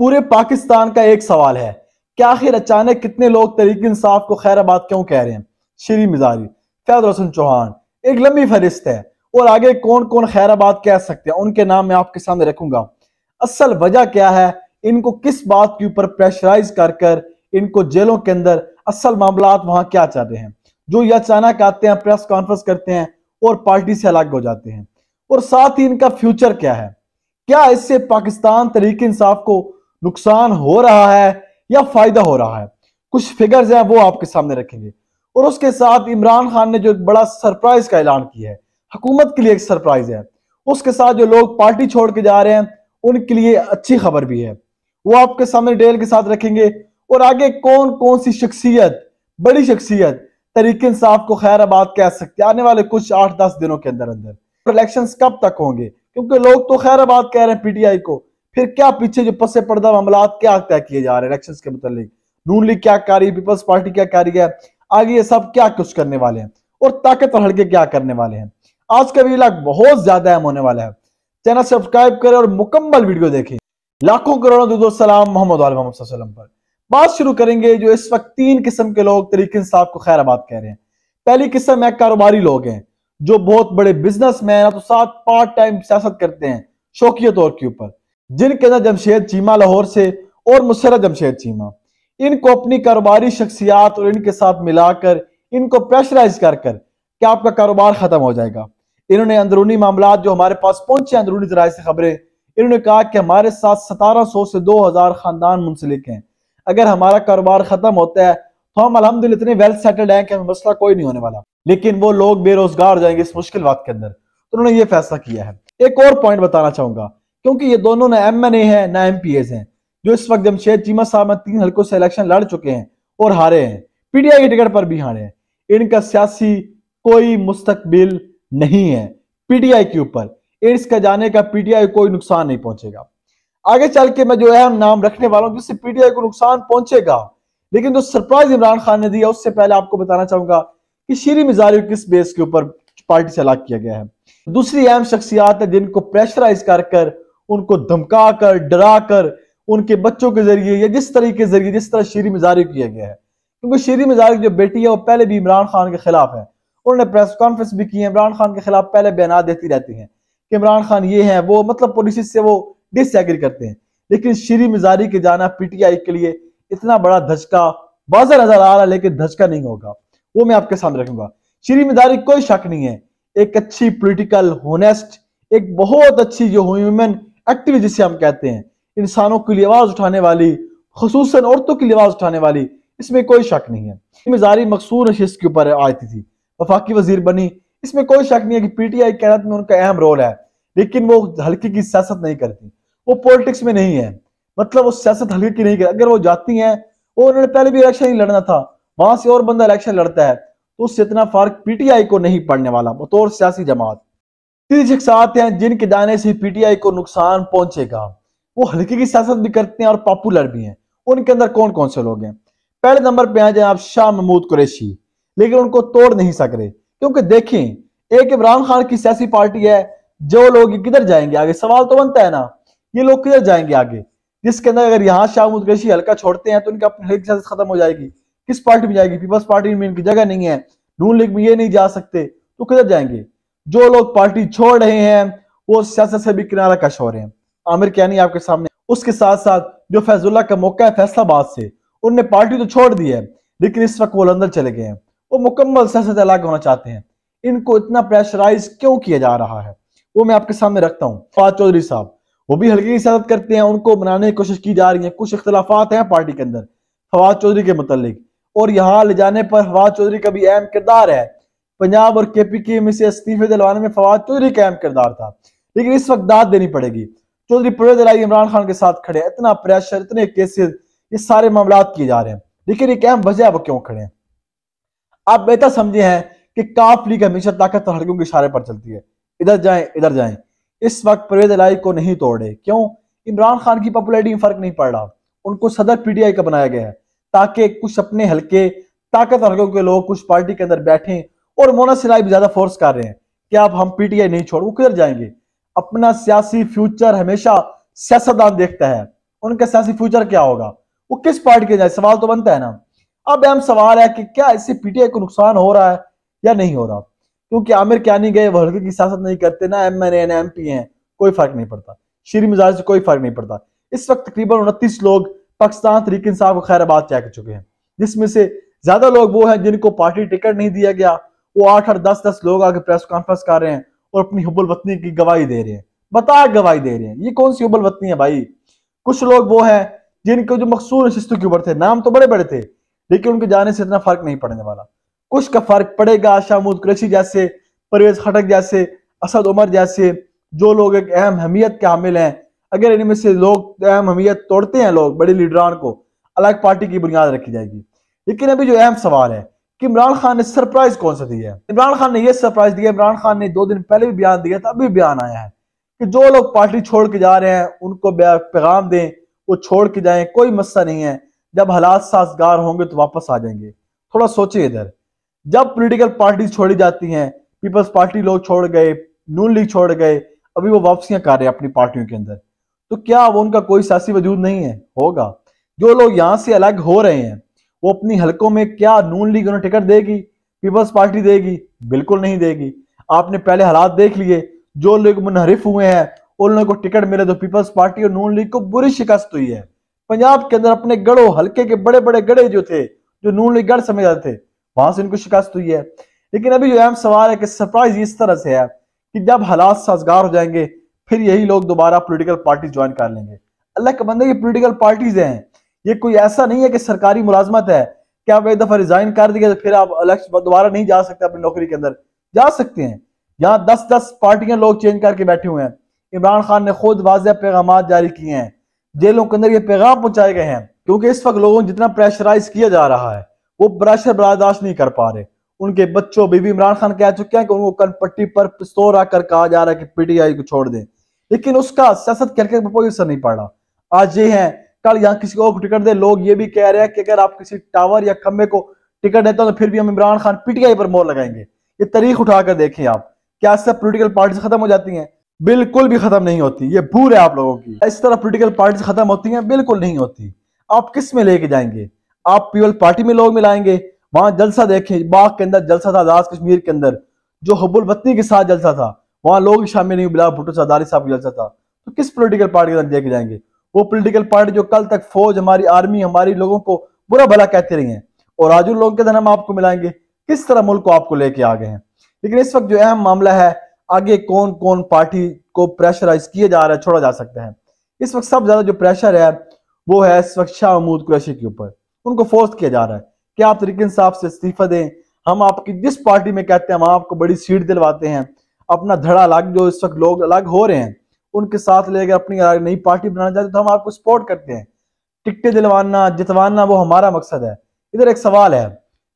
पूरे पाकिस्तान का एक सवाल है क्या आखिर अचानक कितने लोग तरीक इंसाफ को खैराबाद क्यों कह रहे हैं श्री मिजारी फैद रसन चौहान एक लंबी फहरिस्त है और आगे कौन कौन खैराबाद कह सकते हैं उनके नाम मैं आपके सामने रखूंगा असल वजह क्या है इनको किस बात के ऊपर प्रेशराइज कर कर इनको जेलों के अंदर असल मामला वहां क्या चाहते हैं जो ये अचानक आते हैं प्रेस कॉन्फ्रेंस करते हैं और पार्टी से अलग हो जाते हैं और साथ ही इनका फ्यूचर क्या है क्या इससे पाकिस्तान तरीके इंसाफ को नुकसान हो रहा है या फायदा हो रहा है कुछ फिगर्स हैं वो आपके सामने रखेंगे और उसके साथ इमरान खान ने जो एक बड़ा सरप्राइज का ऐलान किया है हकूमत के लिए एक सरप्राइज है उसके साथ जो लोग पार्टी छोड़ के जा रहे हैं उनके लिए अच्छी खबर भी है वो आपके सामने डेल के साथ रखेंगे और आगे कौन कौन सी शख्सियत बड़ी शख्सियत तरीके इंसाफ को खैराबाद कह सकते आने वाले कुछ आठ दस दिनों के अंदर अंदर इलेक्शन कब तक होंगे क्योंकि लोग तो खैराबाद कह रहे हैं पीटीआई को फिर क्या पीछे जो पसे पर्दा मामला क्या तय किए जा रहे हैं इलेक्शन के मुतालिक नून लीग क्या कार्य रही है पीपल्स पार्टी क्या कार्य रही है आगे ये सब क्या कुछ करने वाले हैं और ताकत और हड़के क्या करने वाले हैं आज का भी लाख बहुत ज्यादा अहम होने वाला है चैनल सब्सक्राइब करें और मुकम्मल वीडियो देखें लाखों करोड़ों सलाम मोहम्मद पर बात शुरू करेंगे जो इस वक्त तीन किस्म के लोग तरीके इंसाफ को आबाद कह रहे हैं पहली किस्म है कारोबारी लोग हैं जो बहुत बड़े बिजनेस मैन तो साथ पार्ट टाइम सियासत करते हैं शौकिया तौर के ऊपर जिनके अंदर जमशेद चीमा लाहौर से और मुसरा जमशेद चीमा इनको अपनी कारोबारी शख्सियात और इनके साथ मिलाकर इनको प्रेशराइज कर कर कि आपका कारोबार खत्म हो जाएगा इन्होंने अंदरूनी मामला जो हमारे पास पहुंचे अंदरूनी जराये से खबरें इन्होंने कहा कि हमारे साथ सतारह सौ से दो हजार खानदान मुंसलिक हैं अगर हमारा कारोबार खत्म होता है तो हम अलहमदिल इतने वेल सेटल्ड हैं कि हमें मसला कोई नहीं होने वाला लेकिन वो लोग बेरोजगार हो जाएंगे इस मुश्किल बात के अंदर तो उन्होंने ये फैसला किया है एक और पॉइंट बताना चाहूंगा क्योंकि ये दोनों ना एम एन ए है ना एम पी एस है जो इस वक्त जमशेद चीमा साहब में तीन हल्कों से इलेक्शन लड़ चुके हैं और हारे हैं पीटीआई की टिकट पर भी हारे हैं इनका सियासी कोई मुस्तकबिल नहीं है पीटीआई के ऊपर एड्स जाने का पीटीआई कोई नुकसान नहीं पहुंचेगा आगे चल के मैं जो अहम नाम रखने वाला हूं जिससे पीटीआई को नुकसान पहुंचेगा लेकिन जो सरप्राइज इमरान खान ने दिया उससे पहले आपको बताना चाहूंगा कि शीरी मिजारी किस बेस के ऊपर पार्टी से अलग किया गया है दूसरी अहम शख्सियात है जिनको प्रेशराइज कर उनको धमका कर डरा कर उनके बच्चों के जरिए या जिस तरीके जरिए जिस तरह शेरी मिजारी किया गया है क्योंकि शेरी मिजारी की जो बेटी है वो पहले भी इमरान खान के खिलाफ है उन्होंने प्रेस कॉन्फ्रेंस भी की है इमरान खान के खिलाफ पहले बयान देती रहती है कि इमरान खान ये है वो मतलब पॉलिसीज से वो डिसग्री करते हैं लेकिन शेरी मिजारी के जाना पीटीआई के लिए इतना बड़ा धचका बाजा नजर आ रहा है लेकिन धचका नहीं होगा वो मैं आपके सामने रखूंगा श्री मिजारी कोई शक नहीं है एक अच्छी पोलिटिकल होनेस्ट एक बहुत अच्छी जो ह्यूमन एक्टिव जिसे हम कहते हैं इंसानों के लिए आवाज उठाने वाली खसूस औरतों के लिए आवाज उठाने वाली इसमें कोई शक नहीं है मिजारी मकसूर नशस्त के ऊपर आती थी वफाकी वजीर बनी इसमें कोई शक नहीं है कि पीटीआई कैनत में उनका अहम रोल है लेकिन वो हल्के की सियासत नहीं करती वो पॉलिटिक्स में नहीं है मतलब वो सियासत हल्के की नहीं करती अगर वो जाती हैं वो उन्होंने पहले भी इलेक्शन ही लड़ना था वहां से और बंदा इलेक्शन लड़ता है तो उससे इतना फर्क पीटीआई को नहीं पड़ने वाला बतौर सियासी जमात तीन शख्सात हैं जिनके जाने से पीटीआई को नुकसान पहुंचेगा वो हल्के की सियासत भी करते हैं और पॉपुलर भी हैं उनके अंदर कौन कौन से लोग हैं पहले नंबर पे जाए आप शाह महमूद कुरैशी लेकिन उनको तोड़ नहीं सक रहे क्योंकि देखें एक इमरान खान की सियासी पार्टी है जो लोग किधर जाएंगे आगे सवाल तो बनता है ना ये लोग किधर जाएंगे आगे जिसके अंदर अगर यहाँ शाह महमूद कुरैशी हल्का छोड़ते हैं तो उनकी अपनी हल्की सियासत खत्म हो जाएगी किस पार्टी में जाएगी पीपल्स पार्टी में इनकी जगह नहीं है नून लीग में ये नहीं जा सकते तो किधर जाएंगे जो लोग पार्टी छोड़ रहे हैं वो सियासत से भी किनारा कश हो रहे हैं आमिर कैनी आपके सामने उसके साथ साथ जो फैजुल्ला का मौका है फैसलाबाद से उनने पार्टी तो छोड़ दी है लेकिन इस वक्त वो लंदन चले गए हैं वो मुकम्मल सियासत अलग होना चाहते हैं इनको इतना प्रेशराइज क्यों किया जा रहा है वो मैं आपके सामने रखता हूँ फवाद चौधरी साहब वो भी हल्की की सियासत करते हैं उनको बनाने की कोशिश की जा रही है कुछ इख्तलाफात हैं पार्टी के अंदर फवाद चौधरी के मुतालिक और यहाँ ले जाने पर फवाद चौधरी का भी अहम किरदार है पंजाब और के पी के में से इस्तीफे दिलवाने में फवाद चौधरी का अहम किरदार था लेकिन इस वक्त दाद देनी पड़ेगी चौधरी पूरे दलाई इमरान खान के साथ खड़े इतना प्रेशर इतने केसेस ये सारे मामला किए जा रहे हैं लेकिन एक अहम वजह वो क्यों खड़े हैं आप बेहतर समझे हैं कि काफ लीग हमेशा ताकत और हड़कियों के इशारे पर चलती है इधर जाए इधर जाए इस वक्त परवेज अलाई को नहीं तोड़े क्यों इमरान खान की पॉपुलरिटी में फर्क नहीं पड़ रहा उनको सदर पीटीआई का बनाया गया है ताकि कुछ अपने हल्के ताकत हल्कों के लोग कुछ पार्टी के अंदर बैठे और मोना सिन्हा भी ज्यादा फोर्स कर रहे हैं कि आप हम पीटीआई नहीं छोड़ वो किधर जाएंगे अपना सियासी फ्यूचर हमेशा सियासतदान देखता है उनका सियासी फ्यूचर क्या होगा वो किस पार्टी के जाए सवाल तो बनता है ना अब अहम सवाल है कि क्या इससे पीटीआई को नुकसान हो रहा है या नहीं हो रहा क्योंकि आमिर क्या नहीं गए वह हल्के की सियासत नहीं करते ना एम एन ना एम पी है कोई फर्क नहीं पड़ता श्री मिजाज से कोई फर्क नहीं पड़ता इस वक्त तकरीबन उनतीस लोग पाकिस्तान तरीके इंसाफ को खैराबाद तय कर चुके हैं जिसमें से ज्यादा लोग वो हैं जिनको पार्टी टिकट नहीं दिया गया वो आठ आठ दस दस लोग आके प्रेस कॉन्फ्रेंस कर रहे हैं और अपनी हब्बुल वतनी की गवाही दे रहे हैं बताए गवाही दे रहे हैं ये कौन सी हब्बुल वतनी है भाई कुछ लोग वो हैं जिनके जो मखसूर नशस्तों के ऊपर थे नाम तो बड़े बड़े थे लेकिन उनके जाने से इतना फर्क नहीं पड़ने वाला कुछ का फर्क पड़ेगा शाहमूद कुरैशी जैसे परवेज खटक जैसे असद उमर जैसे जो लोग एक अहम अहमियत के हामिल हैं अगर इनमें से लोग अहम अहमियत तोड़ते हैं लोग बड़े लीडरान को अलग पार्टी की बुनियाद रखी जाएगी लेकिन अभी जो अहम सवाल है कि इमरान खान ने सरप्राइज कौन सा दिया है इमरान खान ने यह सरप्राइज दिया इमरान खान ने दो दिन पहले भी बयान दिया था अभी बयान आया है कि जो लोग पार्टी छोड़ के जा रहे हैं उनको पैगाम दें वो छोड़ के जाए कोई मसला नहीं है जब हालात साजगार होंगे तो वापस आ जाएंगे थोड़ा सोचिए इधर जब पोलिटिकल पार्टी छोड़ी जाती है पीपल्स पार्टी लोग छोड़ गए नून लीग छोड़ गए अभी वो वापसियां कर रहे हैं अपनी पार्टियों के अंदर तो क्या वो उनका कोई सियासी वजूद नहीं है होगा जो लोग यहाँ से अलग हो रहे हैं वो अपनी हलकों में क्या नून लीग उन्हें टिकट देगी पीपल्स पार्टी देगी बिल्कुल नहीं देगी आपने पहले हालात देख लिए जो लोग मुनहरिफ हुए हैं उन लोगों को टिकट मिले तो पीपल्स पार्टी और नून लीग को बुरी शिकस्त हुई है पंजाब के अंदर अपने गढ़ो हल्के के बड़े बड़े गढ़े जो थे जो नून लीग गढ़ समझ जाते थे वहां से इनको शिकस्त हुई है लेकिन अभी जो अहम सवाल है कि सरप्राइज इस तरह से है कि जब हालात साजगार हो जाएंगे फिर यही लोग दोबारा पोलिटिकल पार्टी ज्वाइन कर लेंगे अल्लाह के बंदे की पोलिटिकल पार्टीज हैं ये कोई ऐसा नहीं है कि सरकारी मुलाजमत है कि आप एक दफा रिजाइन कर दिए तो फिर आप इलेक्शन दोबारा नहीं जा सकते अपनी नौकरी के अंदर जा सकते हैं यहाँ दस दस पार्टियां लोग चेंज करके बैठे हुए हैं इमरान खान ने खुद वाजह पैगाम जारी किए हैं जेलों के अंदर ये पैगाम पहुंचाए गए हैं क्योंकि इस वक्त लोगों जितना प्रेशराइज किया जा रहा है वो प्रेशर बर्दाश्त नहीं कर पा रहे उनके बच्चों बीबी इमरान खान कह चुके हैं कि उनको कन पट्टी पर पिस्तौर आकर कहा जा रहा है कि पीटीआई को छोड़ दें लेकिन उसका सियासत करके कोई असर नहीं पड़ा आज ये है कल यहाँ किसी को टिकट दे लोग ये भी कह रहे हैं कि अगर आप किसी टावर या खम्बे को टिकट देते हो तो फिर भी हम इमरान खान पीटीआई पर मोर लगाएंगे ये तारीख उठाकर देखें आप क्या सब पोलिटिकल पार्टी खत्म हो जाती है बिल्कुल भी खत्म नहीं होती ये भूल है आप लोगों की इस तरह पोलिटिकल पार्टी खत्म होती है बिल्कुल नहीं होती आप किस में लेके जाएंगे आप पीपल पार्टी में लोग मिलाएंगे वहां जलसा देखें बाग के अंदर जलसा था आजाद कश्मीर के अंदर जो हबुल बत्ती के साथ जलसा था वहां लोग शामिल नहीं बिला भुट्टो सरदारी साहब का जलसा था तो किस पोलिटिकल पार्टी के अंदर लेके जाएंगे वो पोलिटिकल पार्टी जो कल तक फौज हमारी आर्मी हमारी लोगों को बुरा भला कहते रहे हैं और आज उन लोगों के धर्म आपको मिलाएंगे किस तरह मुल्क को आपको लेके आ गए हैं लेकिन इस वक्त जो अहम मामला है आगे कौन कौन पार्टी को प्रेशराइज किया जा रहा है छोड़ा जा सकता है इस वक्त सब ज्यादा जो प्रेशर है वो है इस वक्त शाह महमूद कुरैशी के ऊपर उनको फोर्स किया जा रहा है कि आप तरीकिन साहब से इस्तीफा दें हम आपकी जिस पार्टी में कहते हैं हम आपको बड़ी सीट दिलवाते हैं अपना धड़ा अलग जो इस वक्त लोग अलग हो रहे हैं उनके साथ लेकर अपनी नई पार्टी बनाना चाहते तो हम आपको सपोर्ट करते हैं टिकटें दिलवाना जितवाना वो हमारा मकसद है इधर एक सवाल है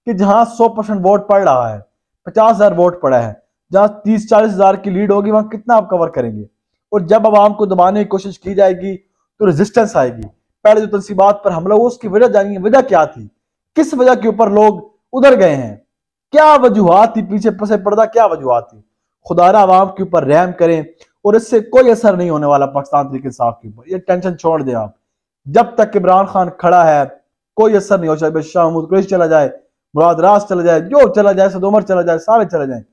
कि जहां 100 परसेंट वोट पड़ रहा है पचास हजार वोट पड़ा है जहां तीस चालीस हजार की लीड होगी वहां कितना आप कवर करेंगे और जब आवाम को दबाने की कोशिश की जाएगी तो रेजिस्टेंस आएगी पहले जो तो तनसीबात पर हमला हुआ उसकी वजह जानिए वजह क्या थी किस वजह के ऊपर लोग उधर गए हैं क्या वजूहत थी पीछे पसे पड़ता क्या वजूहत थी खुदारा आवाम के ऊपर रहम करें और इससे कोई असर नहीं होने वाला पाकिस्तान तरीके साफ के ऊपर ये टेंशन छोड़ दें आप जब तक इमरान खान खड़ा है कोई असर नहीं हो चाहे शाह महमूद कुरेश चला जाए मुराद रास चला जाए जो चला जाए सदोमर उमर चला जाए सारे चले जाए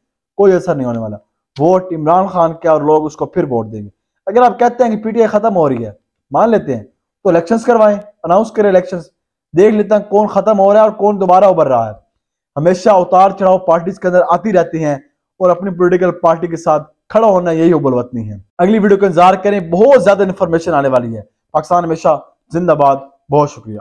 कोई असर नहीं होने वाला वोट इमरान खान के और लोग उसको फिर वोट देंगे अगर आप कहते हैं कि पीटीआई खत्म हो रही है मान लेते हैं तो इलेक्शन करवाएं अनाउंस करें इलेक्शन देख लेते हैं कौन खत्म हो रहा है और कौन दोबारा उभर रहा है हमेशा उतार चढ़ाव पार्टीज के अंदर आती रहती हैं और अपनी पोलिटिकल पार्टी के साथ खड़ा होना यही उबलवतनी है अगली वीडियो का इंतजार करें बहुत ज्यादा इन्फॉर्मेशन आने वाली है पाकिस्तान हमेशा जिंदाबाद बहुत शुक्रिया